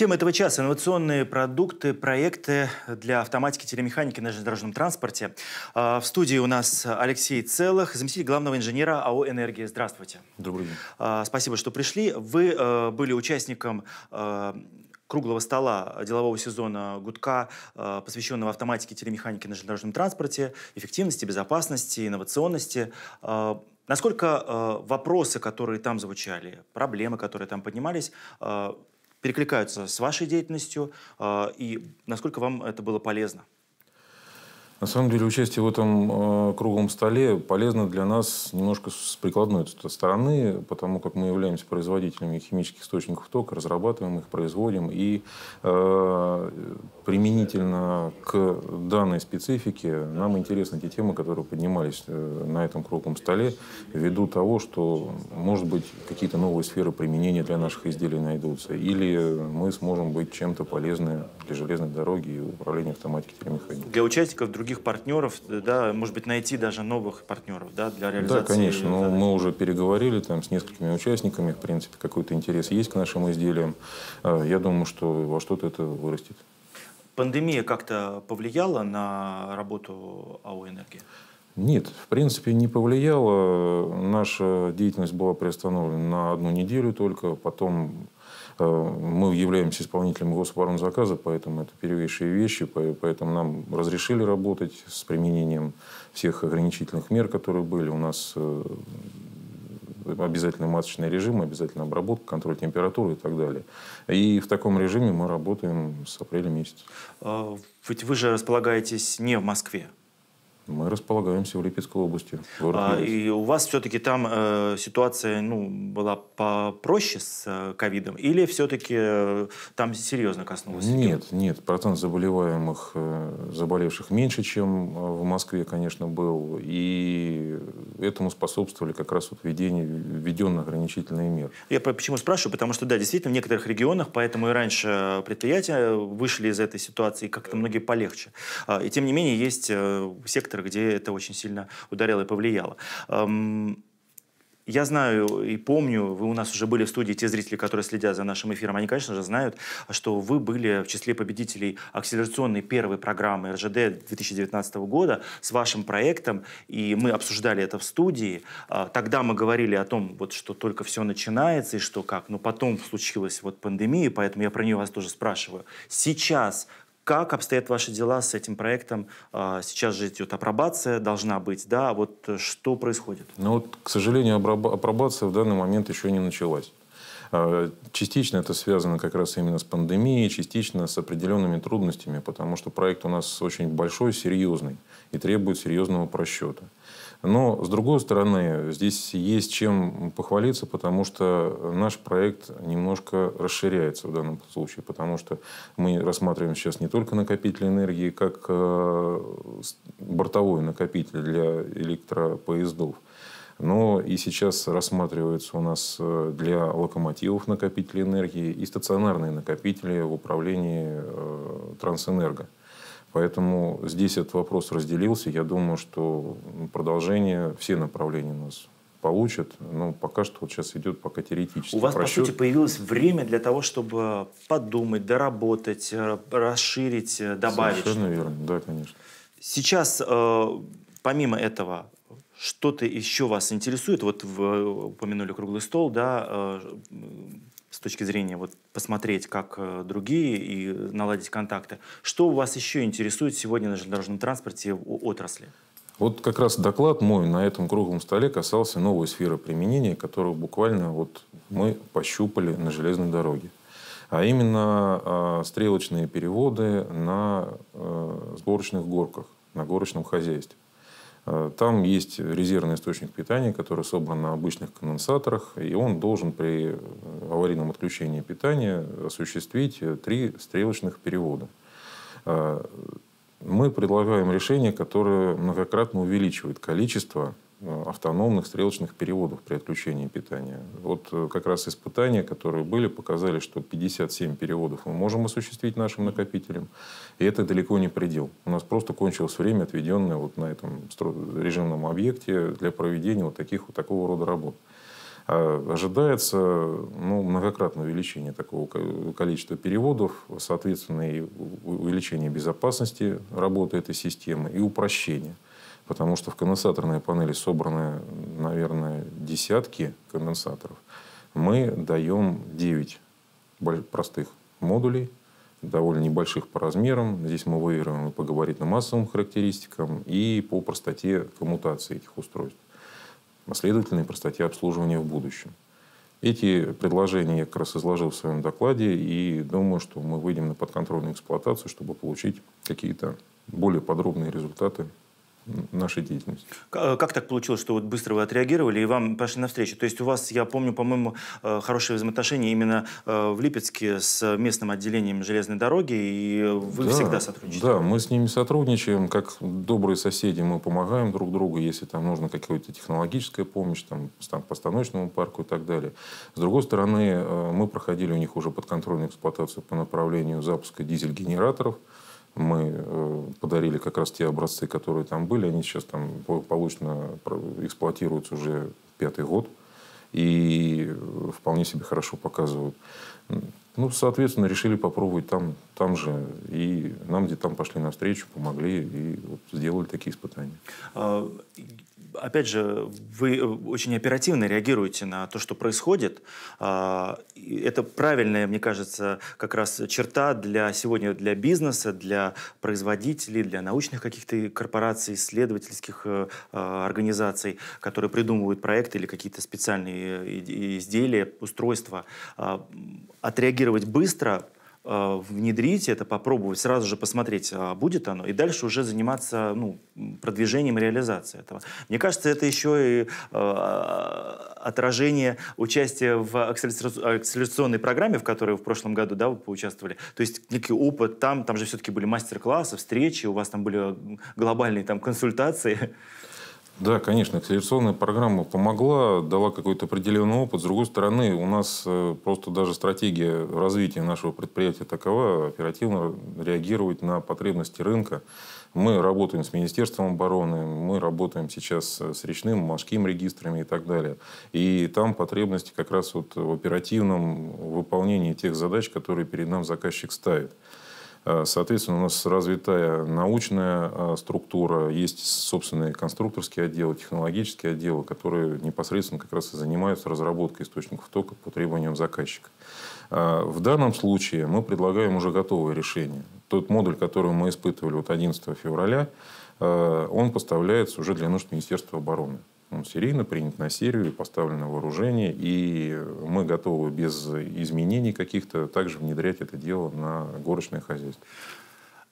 Тема этого часа – инновационные продукты, проекты для автоматики, телемеханики на железнодорожном транспорте. А, в студии у нас Алексей Целых, заместитель главного инженера АО «Энергия». Здравствуйте. Добрый день. А, спасибо, что пришли. Вы а, были участником круглого стола делового сезона «Гудка», посвященного автоматике, телемеханике на железнодорожном транспорте, эффективности, безопасности, инновационности. Насколько вопросы, которые там звучали, проблемы, которые там поднимались, перекликаются с вашей деятельностью а, и насколько вам это было полезно? На самом деле участие в этом э, круглом столе полезно для нас немножко с прикладной стороны, потому как мы являемся производителями химических источников тока, разрабатываем их, производим. И э, применительно к данной специфике нам интересны те темы, которые поднимались э, на этом круглом столе, ввиду того, что, может быть, какие-то новые сферы применения для наших изделий найдутся, или мы сможем быть чем-то полезны для железной дороги и управления автоматики телемеханики. Для участников других других партнеров, да, может быть, найти даже новых партнеров, да, для реализации. Да, конечно, но ну, мы уже переговорили там с несколькими участниками, в принципе, какой-то интерес есть к нашим изделиям. А, я думаю, что во что-то это вырастет. Пандемия как-то повлияла на работу АО «Энергия»? Нет, в принципе, не повлияло. Наша деятельность была приостановлена на одну неделю только. Потом э, мы являемся исполнителем заказа, поэтому это первейшие вещи, поэтому нам разрешили работать с применением всех ограничительных мер, которые были. У нас э, обязательный маточный режим, обязательная обработка, контроль температуры и так далее. И в таком режиме мы работаем с апреля месяца. А, ведь вы же располагаетесь не в Москве. Мы располагаемся в Липецкой области. А, и у вас все-таки там э, ситуация ну, была попроще с э, ковидом? Э, или все-таки э, там серьезно коснулось? Нет, нет. Процент заболеваемых, э, заболевших меньше, чем э, в Москве, конечно, был. И этому способствовали как раз вот введение, введен ограничительные меры. Я почему спрашиваю? Потому что, да, действительно, в некоторых регионах, поэтому и раньше э, предприятия вышли из этой ситуации как-то многие полегче. А, и тем не менее, есть секторы центр, где это очень сильно ударило и повлияло. Я знаю и помню, вы у нас уже были в студии, те зрители, которые следят за нашим эфиром, они, конечно же, знают, что вы были в числе победителей акселерационной первой программы РЖД 2019 года с вашим проектом, и мы обсуждали это в студии. А, тогда мы говорили о том, вот, что только все начинается и что как, но потом случилась вот пандемия, поэтому я про нее вас тоже спрашиваю. Сейчас как обстоят ваши дела с этим проектом? А, сейчас же идет апробация, должна быть, да? Вот э, что происходит? Ну вот, к сожалению, апробация в данный момент еще не началась. А, частично это связано как раз именно с пандемией, частично с определенными трудностями, потому что проект у нас очень большой, серьезный и требует серьезного просчета. Но, с другой стороны, здесь есть чем похвалиться, потому что наш проект немножко расширяется в данном случае, потому что мы рассматриваем сейчас не только накопитель энергии, как э, бортовой накопитель для электропоездов, но и сейчас рассматривается у нас э, для локомотивов накопители энергии и стационарные накопители в управлении э, Трансэнерго. Поэтому здесь этот вопрос разделился. Я думаю, что ну, продолжение все направления у нас получат. Но пока что вот сейчас идет пока теоретически. У вас, просчет. по сути, появилось время для того, чтобы подумать, доработать, э, расширить, э, добавить. Совершенно верно, да, конечно. Сейчас, э, помимо этого, что-то еще вас интересует? Вот вы упомянули круглый стол, да, с точки зрения вот посмотреть, как э, другие и наладить контакты. Что у вас еще интересует сегодня на железнодорожном транспорте в отрасли? Вот как раз доклад мой на этом круглом столе касался новой сферы применения, которую буквально вот мы пощупали на железной дороге. А именно э, стрелочные переводы на э, сборочных горках, на горочном хозяйстве. Э, там есть резервный источник питания, который собран на обычных конденсаторах, и он должен при э, аварийном отключении питания осуществить э, три стрелочных перевода. Мы предлагаем решение, которое многократно увеличивает количество Э, автономных стрелочных переводов при отключении питания. Вот э, как раз испытания, которые были, показали, что 57 переводов мы можем осуществить нашим накопителем. И это далеко не предел. У нас просто кончилось время, отведенное вот на этом режимном объекте для проведения вот таких вот такого рода работ. А ожидается ну, многократное увеличение такого количества переводов, соответственно, и увеличение безопасности работы этой системы и упрощение – потому что в конденсаторной панели собраны, наверное, десятки конденсаторов. Мы даем 9 простых модулей, довольно небольших по размерам. Здесь мы выигрываем по габаритно-массовым характеристикам, и по простоте коммутации этих устройств, а следовательно, и простоте обслуживания в будущем. Эти предложения я как раз изложил в своем докладе, и думаю, что мы выйдем на подконтрольную эксплуатацию, чтобы получить какие-то более подробные результаты нашей деятельности. Э, как так получилось, что вот быстро вы отреагировали и вам пошли навстречу? То есть у вас, я помню, по-моему, э, хорошие взаимоотношения именно э, в Липецке с местным отделением железной дороги, и вы да, всегда сотрудничаете? Да, мы с ними сотрудничаем, как добрые соседи, мы помогаем друг другу, если там нужна какая-то технологическая помощь, там, там по станочному парку и так далее. С другой стороны, мы проходили у них уже подконтрольную эксплуатацию по направлению запуска дизель-генераторов, мы э, подарили как раз те образцы, которые там были. Они сейчас там получно эксплуатируются уже пятый год и э, вполне себе хорошо показывают ну, соответственно, решили попробовать там, там же. И нам где там пошли навстречу, помогли и вот сделали такие испытания. А, опять же, вы э, очень оперативно реагируете на то, что происходит. А, это правильная, мне кажется, как раз черта для сегодня для бизнеса, для производителей, для научных каких-то корпораций, исследовательских э, а, организаций, которые придумывают проекты или какие-то специальные э, изделия, устройства. Отреагировать реагировать быстро, э, внедрить это, попробовать, сразу же посмотреть, а будет оно, и дальше уже заниматься ну, продвижением реализации этого. Мне кажется, это еще и э, отражение участия в акселерационной программе, в которой в прошлом году да, вы поучаствовали. То есть некий опыт там, там же все-таки были мастер-классы, встречи, у вас там были глобальные там, консультации. Да, конечно, акселерационная программа помогла, дала какой-то определенный опыт. С другой стороны, у нас э, просто даже стратегия развития нашего предприятия такова, оперативно реагировать на потребности рынка. Мы работаем с Министерством обороны, мы работаем сейчас э, с речным, морским регистрами и так далее. И там потребности как раз вот в оперативном выполнении тех задач, которые перед нам заказчик ставит. Э, соответственно, у нас развитая научная э, структура, есть собственные конструкторские отделы, технологические отделы, которые непосредственно как раз и занимаются разработкой источников тока по требованиям заказчика. Э, в данном случае мы предлагаем уже готовое решение. Тот модуль, который мы испытывали вот 11 февраля, он поставляется уже для нужд Министерства обороны. Он серийно принят на серию, поставлено вооружение, и мы готовы без изменений каких-то также внедрять это дело на горочное хозяйство.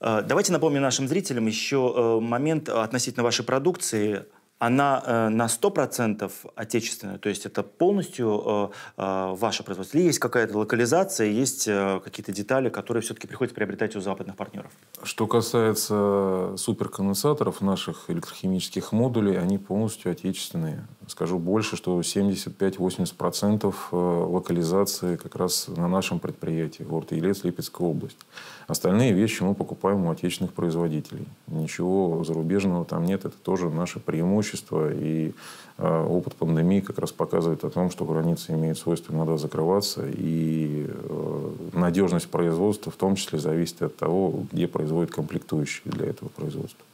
А, давайте напомним нашим зрителям еще э, момент относительно вашей продукции она э, на 100% отечественная, то есть это полностью э, э, ваше производство? Или есть какая-то локализация, есть э, какие-то детали, которые все-таки приходится приобретать у западных партнеров? Что касается суперконденсаторов, наших электрохимических модулей, они полностью отечественные. Скажу больше, что 75-80% э, локализации как раз на нашем предприятии, в город Елец, Липецкая область. Остальные вещи мы покупаем у отечественных производителей. Ничего зарубежного там нет, это тоже наше преимущество. И э, опыт пандемии как раз показывает о том, что границы имеют свойство иногда закрываться, и э, надежность производства в том числе зависит от того, где производят комплектующие для этого производства.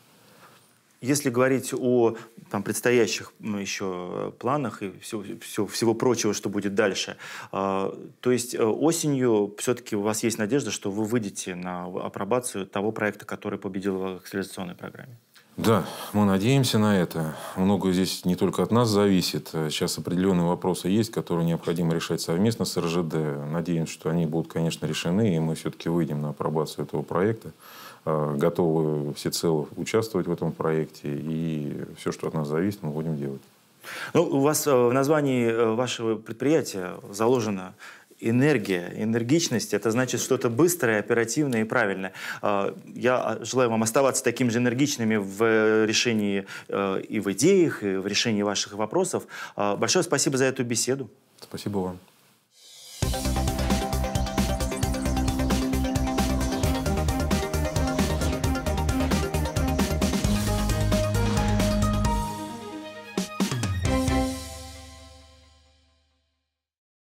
Если говорить о там, предстоящих еще планах и все, все, всего прочего, что будет дальше, а, то есть э, осенью все-таки у вас есть надежда, что вы выйдете на апробацию того проекта, который победил в акселерационной программе? Да, мы надеемся на это. Многое здесь не только от нас зависит. Сейчас определенные вопросы есть, которые необходимо решать совместно с РЖД. Надеемся, что они будут, конечно, решены, и мы все-таки выйдем на апробацию этого проекта. Э, готовы всецело участвовать в этом проекте. И все, что от нас зависит, мы будем делать. Ну, у вас э, в названии э, вашего предприятия заложено энергия, энергичность, это значит что-то быстрое, оперативное и правильное. Я а, желаю вам оставаться таким же энергичными в решении и в идеях, и в решении ваших вопросов. Большое спасибо за эту беседу. Спасибо вам.